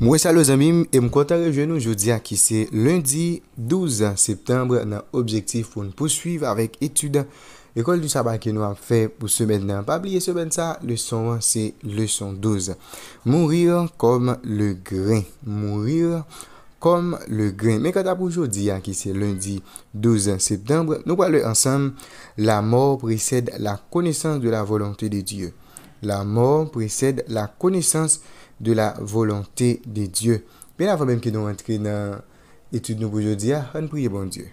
Mwesa lo zanmim, e mkwanta reje nou jodi aki se lundi 12 septembre nan objektif pou n pou suiv avèk etude ekol du sabal ke nou ap fè pou semen nan pabliye semen sa. Leson 1 se leson 12. Mourir kom le gren. Mourir kom le gren. Men kata pou jodi aki se lundi 12 septembre, nou pwale ansam la mor preced la konesans de la volante de dieu. La mor preced la konesans de la volante de dieu. de la volante de Diyo. Pe la vwem menm ki nou entri nan etude nou pou jodi a, ah, an priye bon Diyo.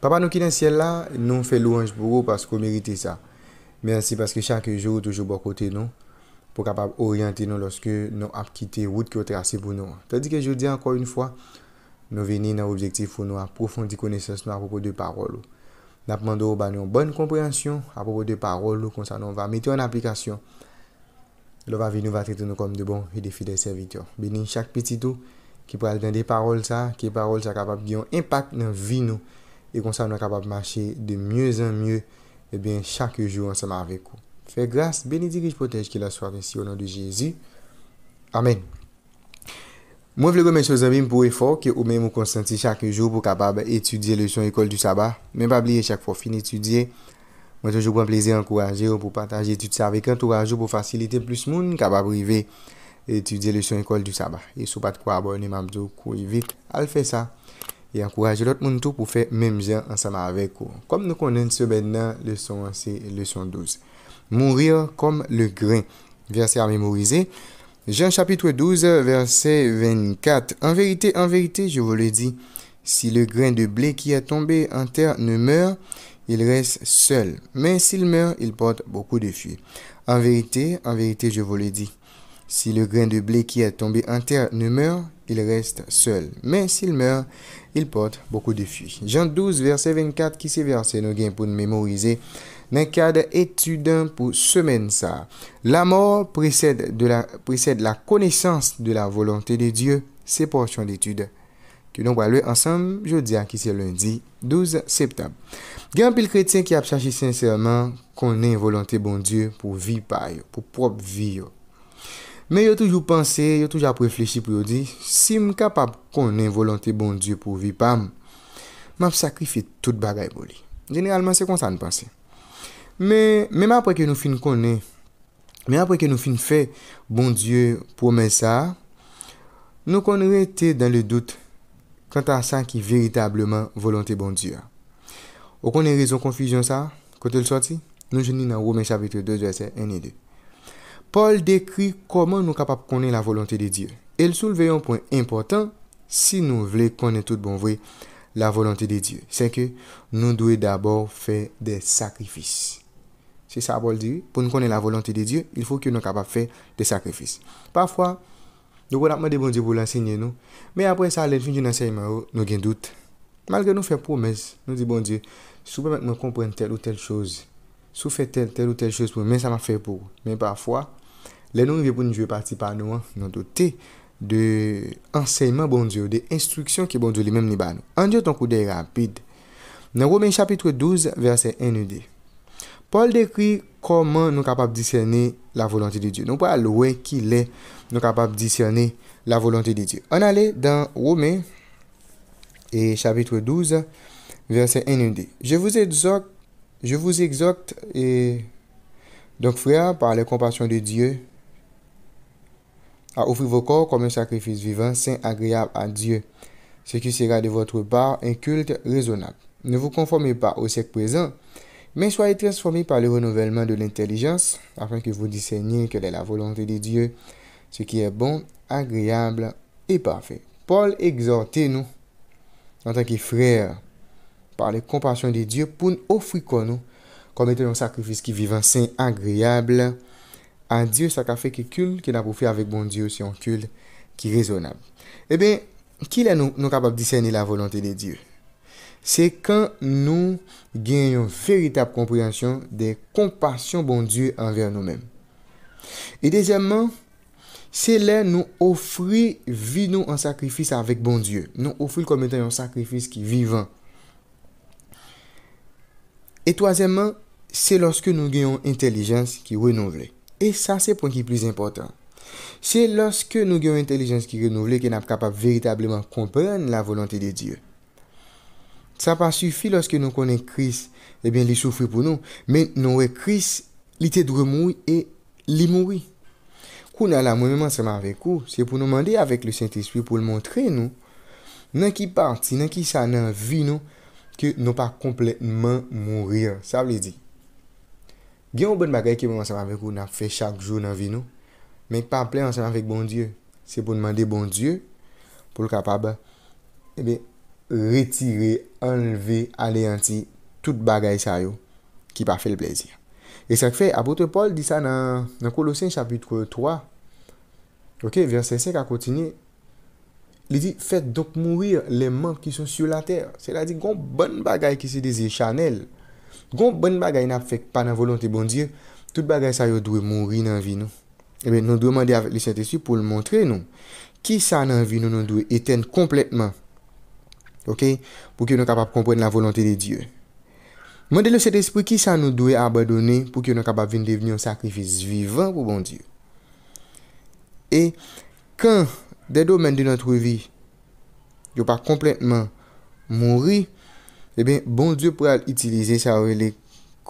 Papa nou ki nan siel la, nou fè louange pou ou paskou merite sa. Men ansi paske chak je ou toujou bo kote nou, pou kapab oryante nou loske nou ap kite wout ki ou trase pou nou. Tadi ke jodi anko un fwa, nou veni nan objektif ou nou ap profondi kone sas nou apopo de parol ou. Napman dou ba nou bon kompreansyon apopo de parol ou konsa nou va meti an aplikasyon. Lov avi nou va treten nou kom de bon e de fide servityon. Benin chak peti tou ki pou alten de parol sa, ki parol sa kapap gyan impact nan vi nou. E konsan nou kapap mache de mye zan mye, e ben chak jou anseman avekou. Fè grase, benidi ki j potej ki la swa vensi yon an de eh Jezi. Amen. Mwen vlego men chosan bim pou e fok, ou men mou konsanti chak jou pou kapap etudye le son ekol du sabah. Men pa bliye chak pou fin etudye. Mwen toujou pou an plezi an kouwaje ou pou pataje etu tsa avek an touwajou pou fasilite plus moun kababrive etudye lesyon ekol du sabah. E sou pat kouwabou an emabzou kouwivek al fe sa. E an kouwaje lot moun touw pou fe mem jen ansama avek kou. Kom nou konen sebed nan lesyon anse, lesyon 12. Mourir kom le gren. Versi an memorize. Jen chapitwe 12, versi 24. En verite, en verite, je vou le di. Si le gren de ble ki a tombe an ter ne mèr. il reste seul. Mais s'il meurt, il porte beaucoup de fruits. En vérité, en vérité, je vous le dis, si le grain de blé qui est tombé en terre ne meurt, il reste seul. Mais s'il meurt, il porte beaucoup de fruits. Jean 12, verset 24, qui s'est versé, nous gain pour nous mémoriser dans cadre étudiant pour semaine ça. La mort précède, la, précède la connaissance de la volonté de Dieu, ses portions d'études Kyo don pwa lwe ansam jodi an ki se lundi 12 septem. Gen apil kretien ki ap chachi senserman konen volante bon die pou vi pa yo, pou prop vi yo. Men yo toujou pense, yo toujou ap reflechi pou yo di, si m kapap konen volante bon die pou vi pa m, m ap sakrifi tout bagay boli. Generalman se kon sa n pense. Men apre ke nou fin konen, men apre ke nou fin fe bon die pou men sa, nou konen rete dan le douti. Kantan sa ki veritableman volante bon Diyo a. Ou konen rezon konfijyon sa? Kote l sorti? Nou jeni nan roumen chavitre 2 verset 1 et 2. Paul dekri koman nou kapap konen la volante de Diyo. El sou l veyon pon important si nou vle konen tout bon vwe la volante de Diyo. Se ke nou dwe dabor fe de sakrifis. Se sa Paul diri, pou nou konen la volante de Diyo, il fwo ke nou kapap fe de sakrifis. Parfwa, Nou kon apman de bon Diyo pou lansenye nou, men apre sa alen finjou nan seyman ou, nou gen dout. Malke nou fè promes, nou di bon Diyo, sou pwemek mwen kompren tel ou tel chouz, sou fè tel tel ou tel chouz pou men sa mwen fè pou. Men pwafwa, lè nou yon ve pou nou jwe pati pa nou an, nou dote de enseyman bon Diyo, de instruksyon ki bon Diyo li men mni ban nou. An Diyo ton kou dey rapide. Nou kon men chapitre 12, verse 1-2. Paul décrit comment nous sommes capables de discerner la volonté de Dieu. Nous pas loin qu'il est, nous sommes capables de discerner la volonté de Dieu. On allait dans Romains, et chapitre 12, verset 1 2. Je vous exhorte, je vous exhorte, et donc frère par la compassion de Dieu, à offrir vos corps comme un sacrifice vivant, saint, agréable à Dieu, ce qui sera de votre part un culte raisonnable. Ne vous conformez pas au siècle présent, Men soye transformi pa le renovellman de l'intellijans, afen ki vou disenye ke de la volante de Diyo, se ki e bon, agriable, e pafe. Paul exorte nou, nan tan ki freyre, par le kompasyon de Diyo, pou nou ofwikou nou, komete nou sakrifis ki vive an sen agriable, an Diyo sa kafe ki kul, ki nan pou fi avik bon Diyo si an kul, ki rezonab. E ben, ki la nou nou kapab disenye la volante de Diyo? Se kan nou genyon veritab komprensyon de kompasyon bon Diyo anver nou menm. E dezemman, se lè nou ofri vi nou an sakrifis avik bon Diyo. Nou ofri l kompensyon sakrifis ki vivan. E toazemman, se loske nou genyon intelijans ki renouvle. E sa se pon ki plis importan. Se loske nou genyon intelijans ki renouvle ki nan kapap veritablyman kompren la volante de Diyo. Sa pa sufi loske nou konen eh kris, ebyen li soufri pou nou, men nou we eh, kris, li te drou moui, e li moui. Kou nan la mou mwen manseman vek kou, se pou nou mande avek le Saint-Esprit pou l montre nou, nan ki parti, nan ki sa nan vi nou, ke nou pa kompletman mou rir. Sa wle di. Gen ou bon bagay ke mwen manseman vek kou, nan fe chak jou nan vi nou, men pa ple manseman vek bon Diyo. Se pou nan mande bon Diyo, pou l kapaba, ebyen, eh Retire, enleve, aleanti, tout bagay sa yo ki pa fe le plezir. E sak fe, apote Paul di sa nan kolosin chapitre 3, ok, verset 5 a kontine, li di, fet dok mourir le man ki son sur la ter. Se la di, gon bon bagay ki se dese chanel. Gon bon bagay na fek pa nan volante bondir, tout bagay sa yo dwe mourir nan vi nou. E eh men, nou dwe mande avet lise testi pou l montre nou. Ki sa nan vi nou, nou dwe eten kompletman Ok, pou ki yo nou kapap kompren la volante de Diyo. Mwende le set espri ki sa nou dwe abadone pou ki yo nou kapap vin devine yon sakrifis vivan pou bon Diyo. E, kan dedo men de notre vi, yo pa kompletman mwori, e eh ben, bon Diyo pou al itilize sa ou le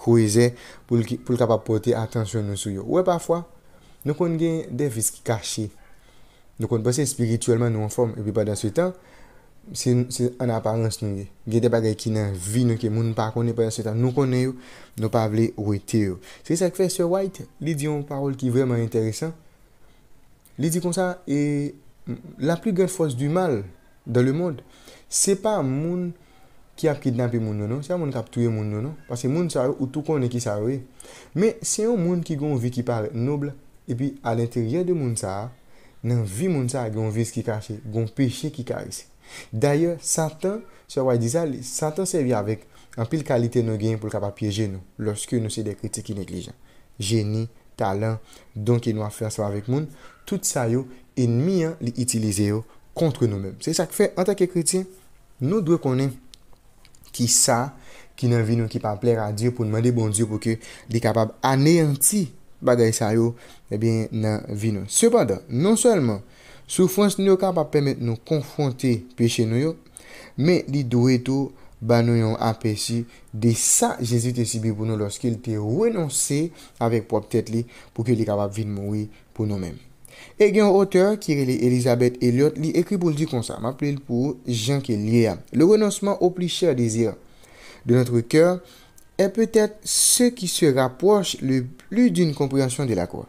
kouize pou l kapap pote atensyon nou sou yo. Ou e pafwa, nou kon genye devis ki kache, nou kon base spiritualman nou anform, e bi ba dan se tan, Se an aparense nou gen, gen depa gen ki nan vi nou ke moun pa konen pa yon setan nou konen yo, nou pa avle ou ete yo. Se sa kwe se white, li di yon parol ki vreman enteresan. Li di kon sa, la pli gen fos du mal dan le moun, se pa moun ki ap kidanpe moun nou nou, se a moun ap touye moun nou nou. Pase moun sa ou tou konen ki sa ou e. Me se yon moun ki goun vi ki parle noble, e pi al enteryen de moun sa, nan vi moun sa goun vi s ki kache, goun peche ki kache se. D'ayor, satan, sa waj dizal, satan se vi avek anpil kalite nou gen pou l kapap pjeje nou. Lorske nou se de kritik ki neglijan. Geni, talan, don ki nou afer sa wavek moun. Tout sa yo enmiyan li itilize yo kontre nou mem. Se sak fe, anta ke kritik, nou dwe konen ki sa ki nan vi nou ki pa pler a diyo pou nman de bon diyo pou ke di kapap aneyanti bagay sa yo eh nan vi nou. Sebandan, non selman... Soufrans nou ka pa pemet nou konfronte peche nou yo, me li dwe tou ba nou yon apesye de sa jesite sibe pou nou loske li te renonse avek pop tete li pou ke li ka pa vin moui pou nou men. E gen o auteur ki re li Elizabeth Elliot li ekri pou ldi konsa, maple li pou Jean Keliè. Le renonseman ou pli chèr dizir de notre kèr e petèt se ki se raproche le pli din komprensyon de la kò.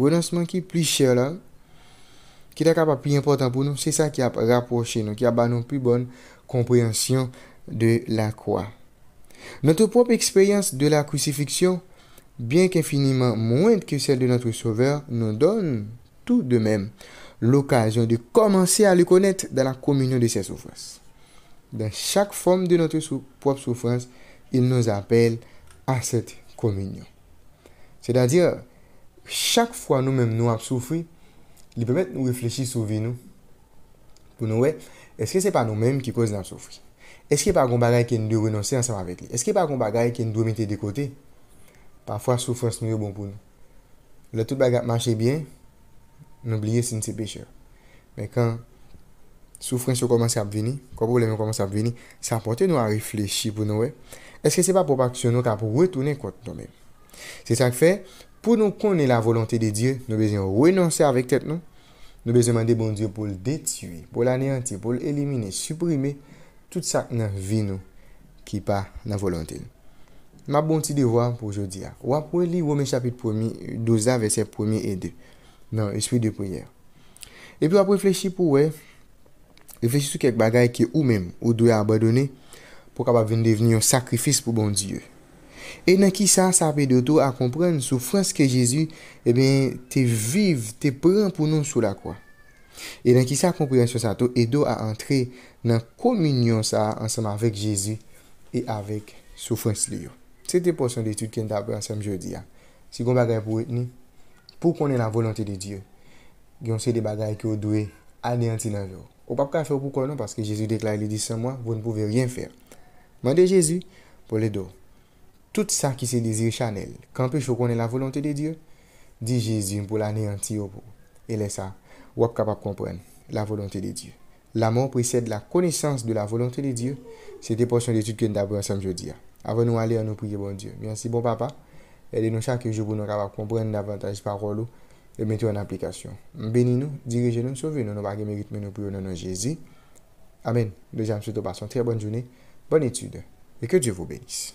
Renonseman ki pli chèr lan, qui est capable plus important pour nous, c'est ça qui a rapproché nous, qui a donné une plus bonne compréhension de la croix. Notre propre expérience de la crucifixion, bien qu'infiniment moindre que celle de notre Sauveur, nous donne tout de même l'occasion de commencer à le connaître dans la communion de ses souffrances. Dans chaque forme de notre propre souffrance, il nous appelle à cette communion. C'est-à-dire, chaque fois nous-mêmes nous avons souffert, li pwemet nou reflechi sou vi nou pou nou we, eske se pa nou menm ki kouz nan soufri? Eske pa kon bagay ki nou dwe renonsi ansam avet li? Eske pa kon bagay ki nou dwe mette de kote? Parfwa soufrens nou yo bon pou nou. Le tout bagay ap mache bien, nou blye sin se peche. Men kan soufrens yo koman se apveni, koko pou le menm koman se apveni, se apote nou a reflechi pou nou we, eske se pa pou paksyon nou ka pou wè toune kote nou menm? Se sa kfe, Pou nou konen la volante de Diyo, nou bezen renonser avèk tèt nou, nou bezen mande bon Diyo pou l detui, pou l aneyanti, pou l elimine, suprime tout sak nan vi nou ki pa nan volante. Ma bon ti devwa pou jodi ak. Wap wè li wò men chapit 12 avèk sep 1e edè, nan espri de priyè. Epi wap wè flèchi pou wè, flèchi sou kek bagay ki ou mèm, ou dwe abadone pou ka wè ven deveni yon sakrifis pou bon Diyo. E nan ki sa sape de do a kompren soufrens ke Jezu e te vive, te pren pou nou sou la kwa. E nan ki sa kompren sou sa to, e do a antre nan kominyon sa ansem avèk Jezu e avèk soufrens li yo. Se te ponson de tout ken tabè ansem jodi ya. Si kon bagay pou etni, pou konen la volante de Diyo. Gyon se de bagay ki ou dwe aneantin anjou. Ou papka fè ou pou konon, paske Jezu deklai li disen mwa, vou ne pouve ryen fè. Mande Jezu pou le do. Tout ça qui se désire chanel, Quand peut je connaître la volonté de Dieu? Dit Jésus pour la oh Et Et là, ça, vous êtes capable de comprendre la volonté de Dieu. L'amour précède la connaissance de la volonté de Dieu. C'est des portions d'études que nous avons ensemble aujourd'hui. Avant nous aller, nous prier bon Dieu. Merci bon papa. Aidez-nous chaque jour pour nous comprendre davantage parole oh, et mettre en application. Bénis-nous, dirigez-nous, sauvez-nous. Nous ne mérite, mais nous prions dans Jésus. Amen. Deuxième je vous souhaite très bonne journée, bonne étude et que Dieu vous bénisse.